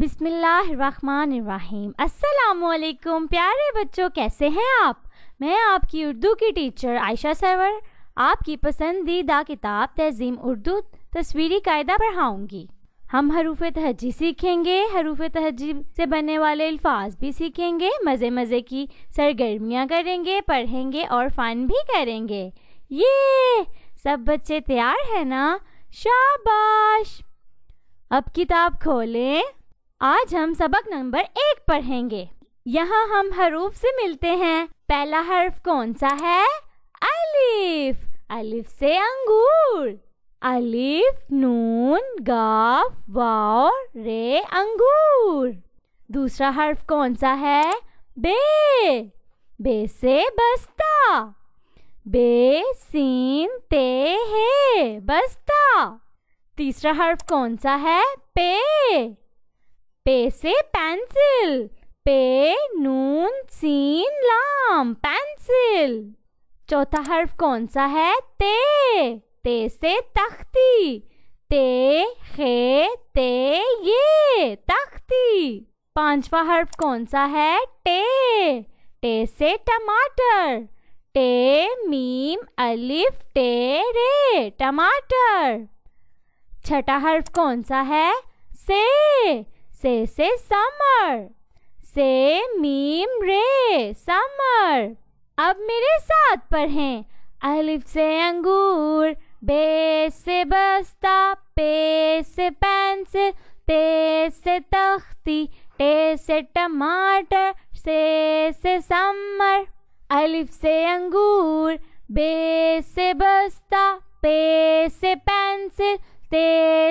बिसमीम् असलकुम प्यारे बच्चों कैसे हैं आप मैं आपकी उर्दू की टीचर आयशा सरवर आपकी पसंदीदा किताब तहजीम उर्दू तस्वीरी कायदा पढ़ाऊँगी हम हरूफ तहजी सीखेंगे हरूफ तहजी से बनने वाले अल्फाज भी सीखेंगे मज़े मज़े की सरगर्मियाँ करेंगे पढ़ेंगे और फ़न भी करेंगे ये सब बच्चे तैयार हैं ना शाबाश अब किताब खोलें आज हम सबक नंबर एक पढ़ेंगे यहाँ हम हरूफ से मिलते हैं पहला हर्फ कौन सा है अलिफ अलिफ से अंगूर अलिफ नून गाफ वाव रे अंगूर दूसरा हर्फ कौन सा है बे बे से बस्ता बे सीन ते हे बस्ता तीसरा हर्फ कौन सा है पे पे से पेंसिल पे नून सीन लाम पेंसिल चौथा हर्फ कौन सा है ते ते से तख्ती ते खे ते ये तख्ती पांचवा हर्फ कौन सा है टे टे से टमाटर टे मीम अलिफ टे रे टमाटर छठा हर्फ कौन सा है से से से समर से मीम रे समर अब मेरे साथ पर हैं अलिफ से अंगूर बे से बस्ता पे से पेंसिल ते से तख्ती टे से टमाटर से से समर अलिफ से अंगूर बे से बस्ता पे से पेंसिल ते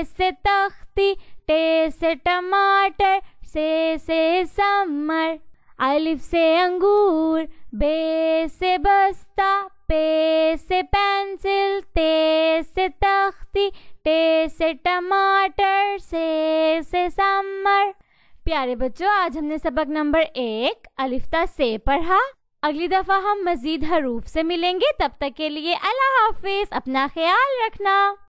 से तख्ती टे से टमाटर से से समर अलिफ से अंगूर बे से बस्ता पे से पेंसिल ते से तख्ती टे से टमाटर से से समर प्यारे बच्चों आज हमने सबक नंबर एक अलिफ्ता से पढ़ा अगली दफा हम मजीद हरूफ से मिलेंगे तब तक के लिए अल्लाह हाफिज अपना ख्याल रखना